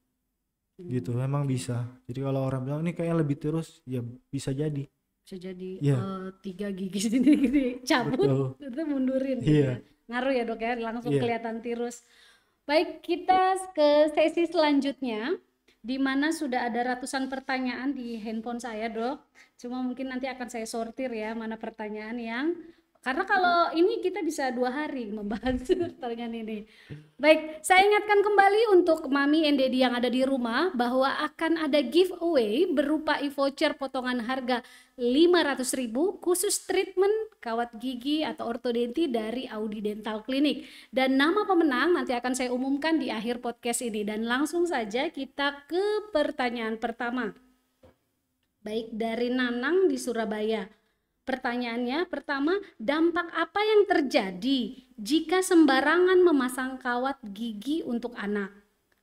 gitu, hmm. gitu memang bisa jadi kalau orang bilang ini kayak lebih terus ya bisa jadi bisa jadi yeah. Iya. uh, tiga gigi sendiri gitu ya, cabut itu mundurin gitu Iya. ya. ngaruh ya dok ya langsung yeah. kelihatan tirus baik kita ke sesi selanjutnya di mana sudah ada ratusan pertanyaan di handphone saya dok cuma mungkin nanti akan saya sortir ya mana pertanyaan yang karena kalau ini kita bisa dua hari membahas pertanyaan ini. Baik, saya ingatkan kembali untuk Mami and daddy yang ada di rumah bahwa akan ada giveaway berupa e-voucher potongan harga ribu khusus treatment kawat gigi atau ortodenti dari Audi Dental Clinic. Dan nama pemenang nanti akan saya umumkan di akhir podcast ini dan langsung saja kita ke pertanyaan pertama. Baik dari Nanang di Surabaya. Pertanyaannya pertama, dampak apa yang terjadi jika sembarangan memasang kawat gigi untuk anak?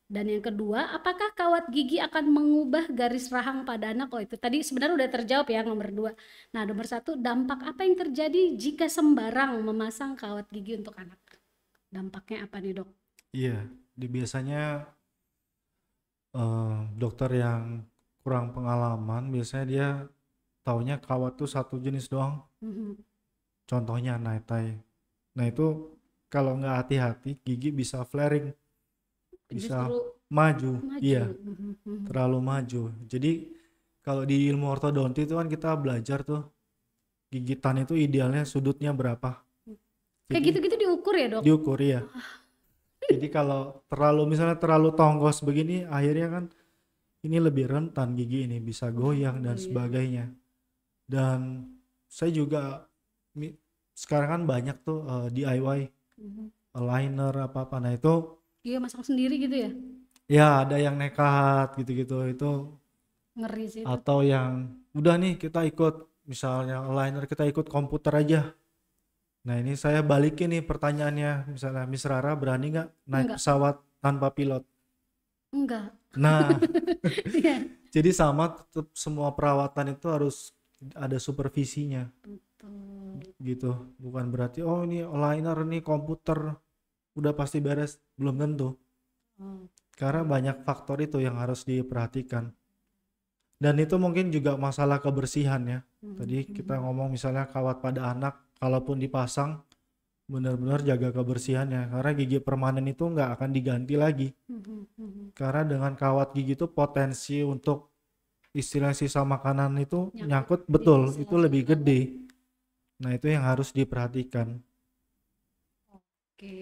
Dan yang kedua, apakah kawat gigi akan mengubah garis rahang pada anak? Oh itu tadi sebenarnya udah terjawab ya nomor dua. Nah nomor satu, dampak apa yang terjadi jika sembarang memasang kawat gigi untuk anak? Dampaknya apa nih dok? Iya, di biasanya uh, dokter yang kurang pengalaman biasanya dia taunya kawat tuh satu jenis doang mm-hmm. contohnya naitai nah itu kalau nggak hati-hati gigi bisa flaring bisa Justru maju, iya mm-hmm, mm-hmm. terlalu maju jadi kalau di ilmu ortodonti itu kan kita belajar tuh gigitan itu idealnya sudutnya berapa jadi, kayak gitu-gitu diukur ya dok diukur ya jadi kalau terlalu misalnya terlalu tonggos begini akhirnya kan ini lebih rentan gigi ini bisa goyang dan iya. sebagainya dan saya juga sekarang kan banyak tuh uh, eh, DIY mm-hmm. liner apa apa nah itu iya masak sendiri gitu ya ya ada yang nekat gitu-gitu itu ngeri sih itu. atau yang udah nih kita ikut misalnya liner kita ikut komputer aja nah ini saya balikin nih pertanyaannya misalnya Miss Rara berani nggak naik Enggak. pesawat tanpa pilot enggak nah iya. jadi sama tetap semua perawatan itu harus ada supervisinya Betul. gitu bukan berarti oh ini liner nih komputer udah pasti beres belum tentu hmm. karena banyak faktor itu yang harus diperhatikan dan itu mungkin juga masalah kebersihan ya hmm. tadi kita ngomong misalnya kawat pada anak kalaupun dipasang benar-benar jaga kebersihannya karena gigi permanen itu nggak akan diganti lagi hmm, hmm, hmm, karena dengan kawat gigi itu potensi untuk istilah sisa makanan itu nyangkut, nyangkut betul itu lebih makanan. gede nah itu yang harus diperhatikan oke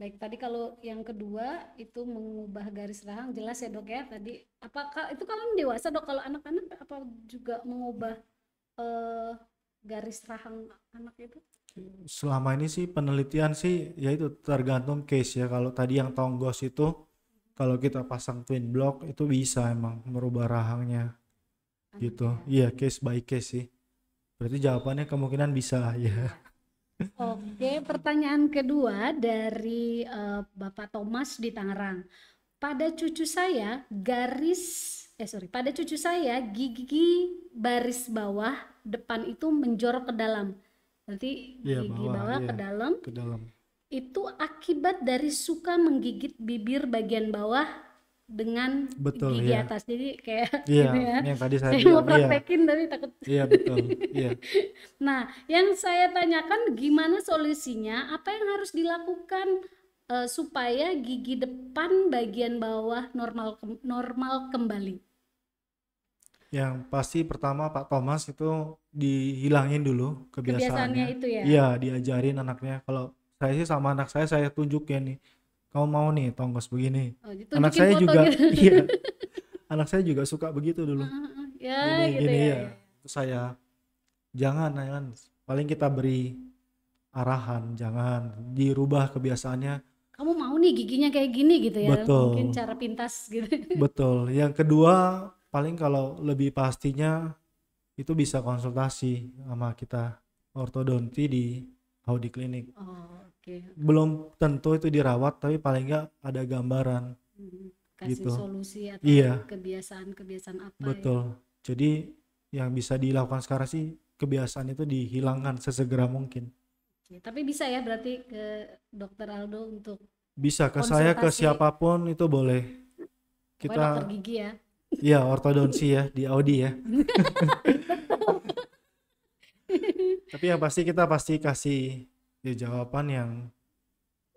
baik tadi kalau yang kedua itu mengubah garis rahang jelas ya dok ya tadi apakah itu kalau dewasa dok kalau anak-anak apa juga mengubah eh, garis rahang anak itu selama ini sih penelitian sih yaitu tergantung case ya kalau tadi yang tonggos itu kalau kita pasang twin block itu bisa emang merubah rahangnya gitu ya. iya yeah, case by case sih berarti jawabannya kemungkinan bisa ya Oke, pertanyaan kedua dari uh, Bapak Thomas di Tangerang. Pada cucu saya garis eh sorry, pada cucu saya gigi baris bawah depan itu menjorok ke dalam. Nanti ya, gigi bawah, bawah ya, ke dalam. Ke dalam itu akibat dari suka menggigit bibir bagian bawah dengan betul, gigi ya. atas jadi kayak iya, gitu ya yang tadi saya, saya mau praktekin iya. tapi takut iya betul iya nah yang saya tanyakan gimana solusinya apa yang harus dilakukan uh, supaya gigi depan bagian bawah normal normal kembali yang pasti pertama Pak Thomas itu dihilangin dulu kebiasaannya, kebiasaannya itu ya iya diajarin anaknya kalau saya sih sama anak saya saya tunjukin nih kamu mau nih tonggos begini oh, anak saya juga gitu. iya anak saya juga suka begitu dulu ah, ah, ah. ya, gini, gitu gini ya ya, ya. ya terus saya jangan kan paling kita beri arahan jangan dirubah kebiasaannya kamu mau nih giginya kayak gini gitu ya betul. mungkin cara pintas gitu betul yang kedua paling kalau lebih pastinya itu bisa konsultasi sama kita ortodonti di Audi klinik Oh okay. belum tentu itu dirawat tapi paling nggak ada gambaran kasih gitu. solusi atau iya. kebiasaan-kebiasaan apa ya? betul ya? jadi yang bisa dilakukan sekarang sih kebiasaan itu dihilangkan sesegera mungkin okay. tapi bisa ya berarti ke dokter Aldo untuk bisa ke konsultasi. saya ke siapapun itu boleh kita dokter gigi ya Iya ortodonsi ya di Audi ya. Tapi yang pasti kita pasti kasih ya jawaban yang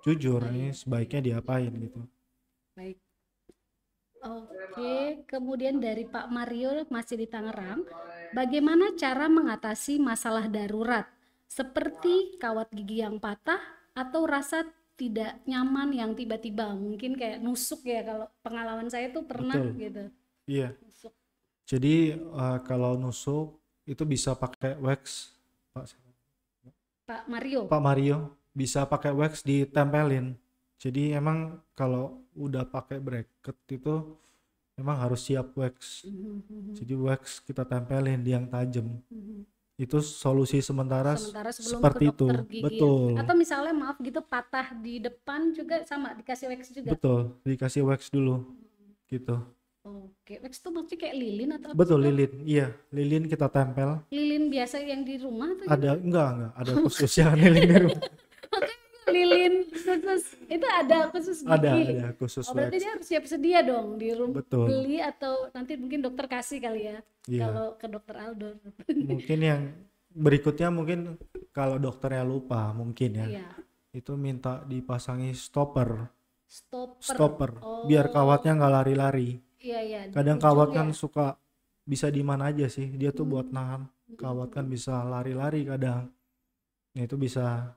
jujur ini sebaiknya diapain gitu baik oke kemudian dari Pak Mario masih di Tangerang bagaimana cara mengatasi masalah darurat seperti kawat gigi yang patah atau rasa tidak nyaman yang tiba-tiba mungkin kayak nusuk ya kalau pengalaman saya tuh pernah Betul. gitu iya nusuk. jadi uh, kalau nusuk itu bisa pakai wax pak Pak Mario. Pak Mario bisa pakai wax ditempelin. Jadi emang kalau udah pakai bracket itu emang harus siap wax. Mm-hmm. Jadi wax kita tempelin di yang tajam. Mm-hmm. Itu solusi sementara, sementara seperti itu. Gigi. Betul. Atau misalnya maaf gitu patah di depan juga sama dikasih wax juga. Betul, dikasih wax dulu. Mm-hmm. Gitu. Oke, wax tuh maksudnya kayak lilin atau Betul, apa? lilin. Iya, lilin kita tempel. Lilin biasa yang di rumah atau Ada gitu? enggak, enggak, ada khususnya lilin di rumah. lilin khusus itu ada khusus gigi. Ada, ada khusus. Oh, berarti wax. dia harus siap sedia dong di rumah Betul. beli atau nanti mungkin dokter kasih kali ya. Iya. Kalau ke dokter Aldo. mungkin yang berikutnya mungkin kalau dokternya lupa mungkin ya. Iya. Itu minta dipasangi stopper. Stopper. Stopper. Oh. Biar kawatnya nggak lari-lari. Iya iya. Kadang kawat kan ya. suka bisa di mana aja sih. Dia tuh buat hmm. nahan. Kawat kan bisa lari-lari kadang. Nah itu bisa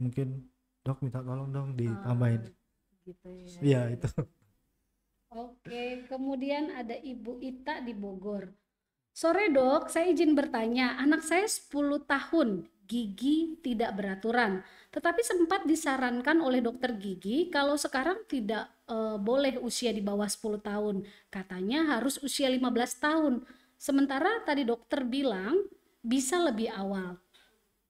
mungkin dok minta tolong dong ditambahin. Ah, gitu ya. Iya, itu. Oke, kemudian ada Ibu Ita di Bogor. Sore dok, saya izin bertanya, anak saya 10 tahun, gigi tidak beraturan. Tetapi sempat disarankan oleh dokter gigi kalau sekarang tidak e, boleh usia di bawah 10 tahun. Katanya harus usia 15 tahun. Sementara tadi dokter bilang bisa lebih awal.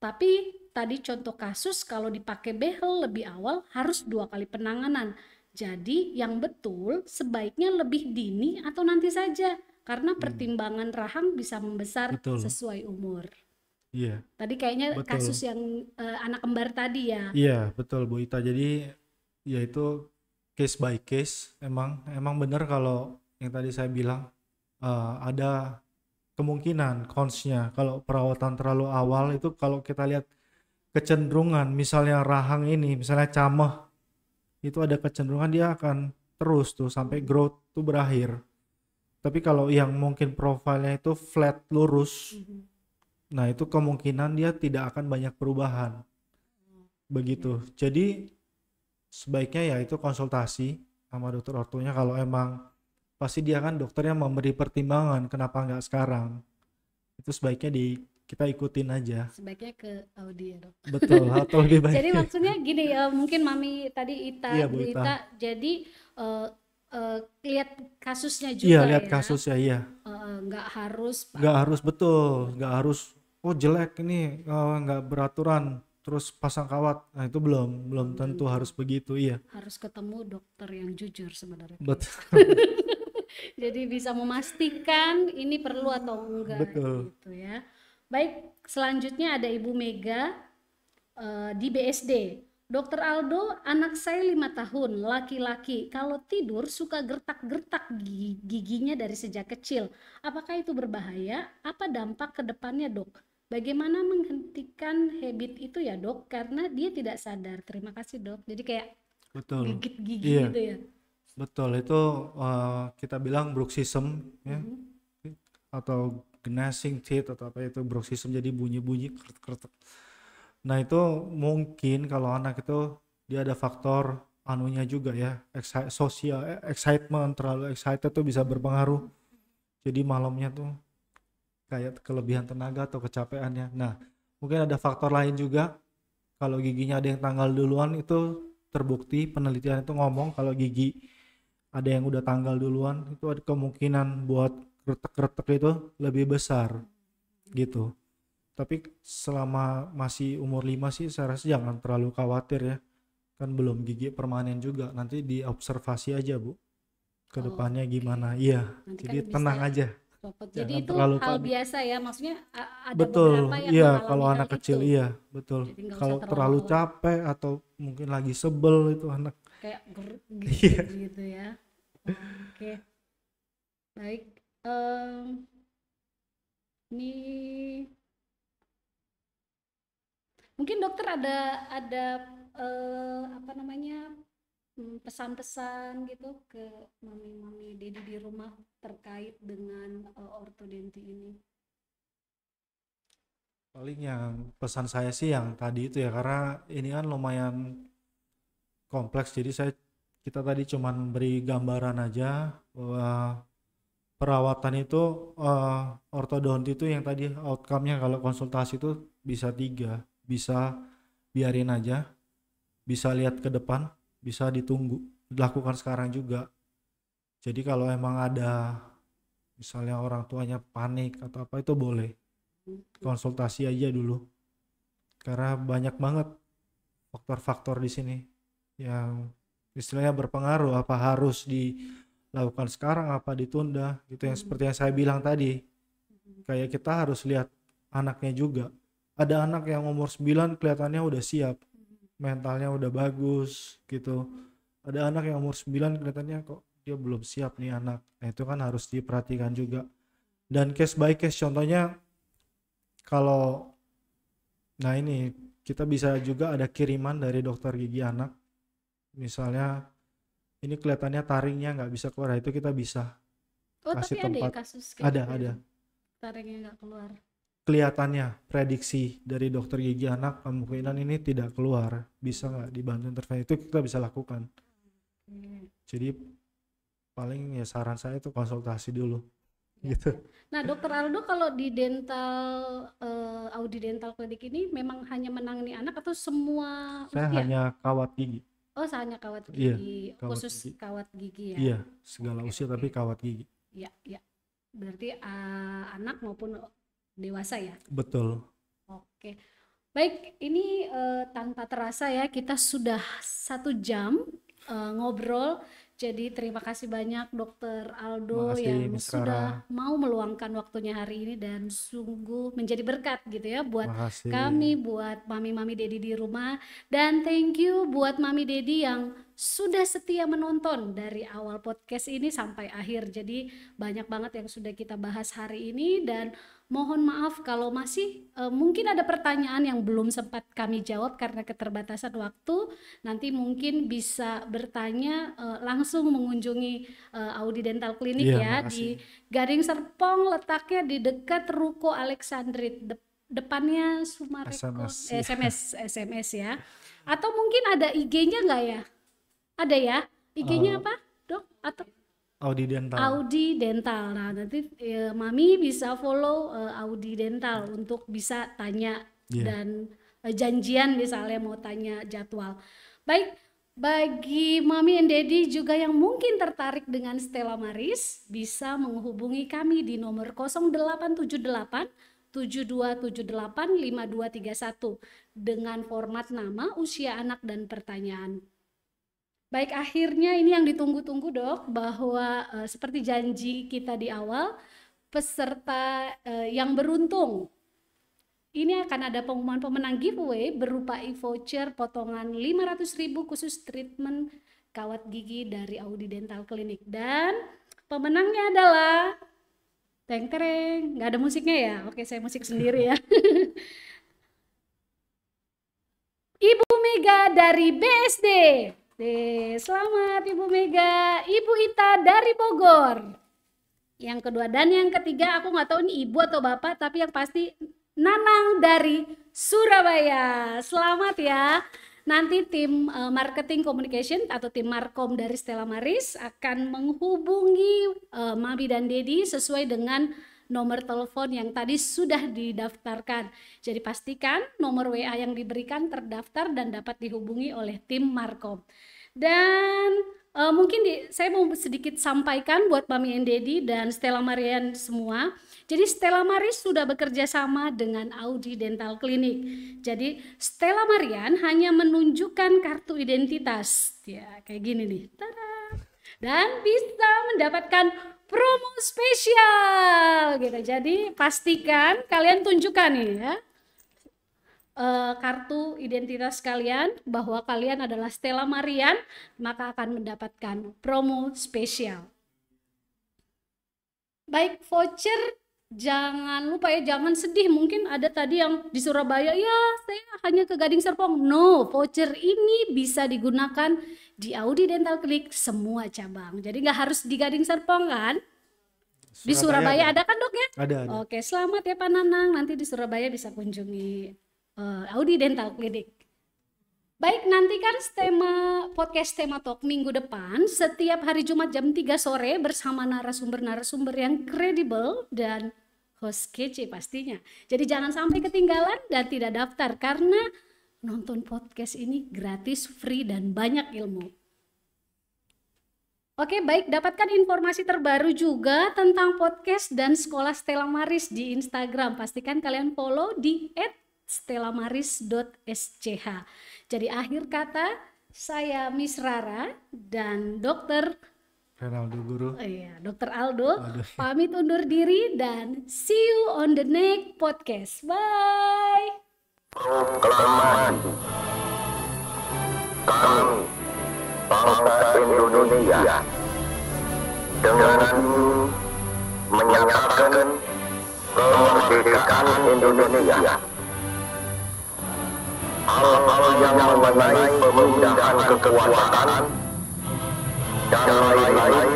Tapi tadi contoh kasus kalau dipakai behel lebih awal harus dua kali penanganan. Jadi yang betul sebaiknya lebih dini atau nanti saja karena hmm. pertimbangan hmm. rahang bisa membesar Betul. sesuai umur. Iya. Tadi kayaknya betul. kasus yang uh, anak kembar tadi ya. Iya, betul Bu Ita. Jadi yaitu case by case emang emang benar kalau yang tadi saya bilang uh, ada kemungkinan consnya kalau perawatan terlalu awal itu kalau kita lihat kecenderungan misalnya rahang ini misalnya camah itu ada kecenderungan dia akan terus tuh sampai growth tuh berakhir tapi kalau yang mungkin profilnya itu flat lurus mm -hmm. nah itu kemungkinan dia tidak akan banyak perubahan mm-hmm. begitu mm-hmm. jadi sebaiknya ya itu konsultasi sama dokter ortonya kalau emang pasti dia kan dokternya memberi pertimbangan kenapa nggak sekarang itu sebaiknya di kita ikutin aja sebaiknya ke Audi ya, betul atau lebih baik jadi maksudnya gini uh, mungkin mami tadi Ita, iya, Bu Ita. Ita jadi uh, uh, lihat kasusnya juga iya ya. lihat ya. kasusnya iya eh, nggak harus nggak harus betul nggak harus oh jelek ini oh, nggak uh, beraturan terus pasang kawat nah itu belum belum tentu hmm. harus begitu iya harus ketemu dokter yang jujur sebenarnya betul jadi bisa memastikan ini perlu atau enggak betul gitu ya baik selanjutnya ada Ibu Mega eh, di BSD Dokter Aldo, anak saya lima tahun, laki-laki. Kalau tidur suka gertak-gertak giginya dari sejak kecil. Apakah itu berbahaya? Apa dampak ke depannya, dok? Bagaimana menghentikan habit itu ya, dok? Karena dia tidak sadar. Terima kasih, dok. Jadi kayak Betul. gigit gigi gitu iya. gitu ya. Betul, itu uh, kita bilang bruxism ya. Mm -hmm. Atau gnashing teeth atau apa itu bruxism jadi bunyi-bunyi kertek-kertek. -bunyi Nah itu mungkin kalau anak itu dia ada faktor anunya juga ya, excite, sosial, e, excitement, terlalu excited tuh bisa berpengaruh. Jadi malamnya tuh kayak kelebihan tenaga atau kecapeannya. Nah mungkin ada faktor lain juga, kalau giginya ada yang tanggal duluan itu terbukti penelitian itu ngomong kalau gigi ada yang udah tanggal duluan itu ada kemungkinan buat retek-retek itu lebih besar gitu tapi selama masih umur 5 sih saya rasa jangan terlalu khawatir ya kan belum gigi permanen juga nanti diobservasi aja bu kedepannya oh, gimana okay. iya nanti jadi kan tenang aja Jadi itu terlalu hal biasa ya, maksudnya ada betul, yang iya, kalau anak kecil iya, betul. Kalau terlalu, capek atau mungkin lagi sebel itu anak kayak ger iya. gitu, gitu ya. Oke. Okay. Baik. Um, ini mungkin dokter ada ada uh, apa namanya hmm, pesan-pesan gitu ke mami-mami dedi di rumah terkait dengan uh, eh, ortodonti ini paling yang pesan saya sih yang tadi itu ya karena ini kan lumayan kompleks jadi saya kita tadi cuman beri gambaran aja bahwa perawatan itu uh, ortodonti itu yang tadi outcome-nya kalau konsultasi itu bisa tiga bisa biarin aja, bisa lihat ke depan, bisa ditunggu, dilakukan sekarang juga. Jadi kalau emang ada misalnya orang tuanya panik atau apa itu boleh konsultasi aja dulu. Karena banyak banget faktor-faktor di sini yang istilahnya berpengaruh apa harus dilakukan sekarang apa ditunda gitu yang hmm. seperti yang saya bilang tadi hmm. kayak kita harus lihat anaknya juga ada anak yang umur 9 kelihatannya udah siap hmm. mentalnya udah bagus gitu ada anak yang umur 9 kelihatannya kok dia belum siap nih anak nah itu kan harus diperhatikan juga dan case by case contohnya kalau nah ini kita bisa juga ada kiriman dari dokter gigi anak misalnya ini kelihatannya taringnya nggak bisa keluar nah itu kita bisa oh, kasih tapi tempat ada ya kasus ada gitu ya? ada taringnya nggak keluar kelihatannya prediksi dari dokter gigi anak kemungkinan ini tidak keluar bisa nggak dibantu intervensi itu kita bisa lakukan jadi paling ya saran saya itu konsultasi dulu ya. gitu. Nah, Dokter Aldo kalau di dental uh, Audi Dental klinik ini memang hanya menangani anak atau semua Saya usia? hanya kawat gigi. Oh, hanya kawat gigi, iya, oh, kawat khusus gigi. kawat gigi ya. Iya, segala okay, usia tapi kawat gigi. Iya, iya. Berarti uh, anak maupun dewasa ya. Betul. Oke. Baik, ini uh, tanpa terasa ya kita sudah satu jam uh, ngobrol. Jadi terima kasih banyak Dokter Aldo kasih, yang Miss sudah mau meluangkan waktunya hari ini dan sungguh menjadi berkat gitu ya buat kami, buat mami-mami Dedi di rumah dan thank you buat mami Dedi yang sudah setia menonton dari awal podcast ini sampai akhir. Jadi banyak banget yang sudah kita bahas hari ini dan mohon maaf kalau masih e, mungkin ada pertanyaan yang belum sempat kami jawab karena keterbatasan waktu. Nanti mungkin bisa bertanya e, langsung mengunjungi e, Audi Dental Clinic iya, ya di Gading Serpong letaknya di dekat Ruko Alexandrit de depannya Sumareko SMS, eh, SMS SMS ya. Atau mungkin ada IG-nya nggak ya? Ada ya? IG-nya oh. apa, Dok? Atau Audi Dental. Audi Dental. Nah, nanti e, Mami bisa follow e, Audi Dental untuk bisa tanya yeah. dan e, janjian misalnya mau tanya jadwal. Baik, bagi Mami dan Daddy juga yang mungkin tertarik dengan Stella Maris bisa menghubungi kami di nomor 0878 7278 5231 dengan format nama, usia anak dan pertanyaan. Baik, akhirnya ini yang ditunggu-tunggu dok, bahwa uh, seperti janji kita di awal, peserta uh, yang beruntung ini akan ada pengumuman pemenang giveaway berupa e-voucher potongan ribu khusus treatment kawat gigi dari Audi Dental Clinic dan pemenangnya adalah teng tereng nggak ada musiknya ya oke saya musik sendiri ya Ibu Mega dari BSD Deh, selamat Ibu Mega, Ibu Ita dari Bogor. Yang kedua dan yang ketiga aku nggak tahu ini ibu atau bapak, tapi yang pasti Nanang dari Surabaya. Selamat ya. Nanti tim uh, marketing communication atau tim markom dari Stella Maris akan menghubungi uh, Mabi dan Dedi sesuai dengan nomor telepon yang tadi sudah didaftarkan. Jadi pastikan nomor WA yang diberikan terdaftar dan dapat dihubungi oleh tim Markom. Dan e, mungkin di, saya mau sedikit sampaikan buat Mami and dan Stella Marian semua. Jadi Stella Maris sudah bekerja sama dengan Audi Dental Clinic. Jadi Stella Marian hanya menunjukkan kartu identitas. Ya, kayak gini nih. Tada. Dan bisa mendapatkan promo spesial gitu. Jadi pastikan kalian tunjukkan nih ya eh, kartu identitas kalian bahwa kalian adalah Stella Marian, maka akan mendapatkan promo spesial. Baik voucher jangan lupa ya jangan sedih mungkin ada tadi yang di Surabaya ya saya hanya ke Gading Serpong no voucher ini bisa digunakan di Audi Dental Clinic semua cabang jadi nggak harus di Gading Serpong kan Surabaya di Surabaya ada, kan dok ya ada, ada oke selamat ya Pak Nanang nanti di Surabaya bisa kunjungi uh, Audi Dental Clinic Baik, nantikan tema podcast tema talk minggu depan setiap hari Jumat jam 3 sore bersama narasumber-narasumber yang kredibel dan host kece pastinya. Jadi jangan sampai ketinggalan dan tidak daftar karena nonton podcast ini gratis, free dan banyak ilmu. Oke, baik dapatkan informasi terbaru juga tentang podcast dan sekolah Stella Maris di Instagram. Pastikan kalian follow di @stellamaris.sch. Jadi akhir kata saya Miss Rara dan Dokter Renaldo Guru. Oh, iya, Dokter Aldo. Aduh. Pamit undur diri dan see you on the next podcast. Bye. kami bangsa Indonesia dengan menyatakan kemerdekaan Indonesia hal-hal yang mengenai pemindahan kekuasaan dan lain-lain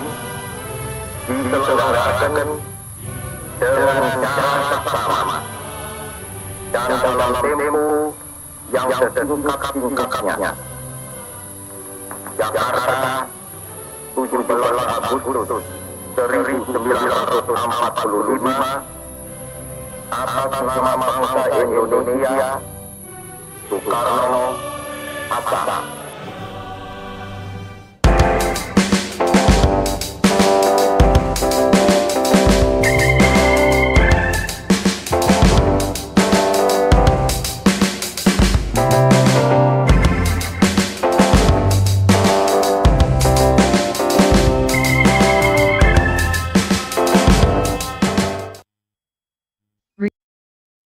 diselenggarakan dengan cara saksama dan dalam tempo yang sesingkat-singkatnya. Jakarta, 17 Agustus 1945 atas nama bangsa Indonesia apa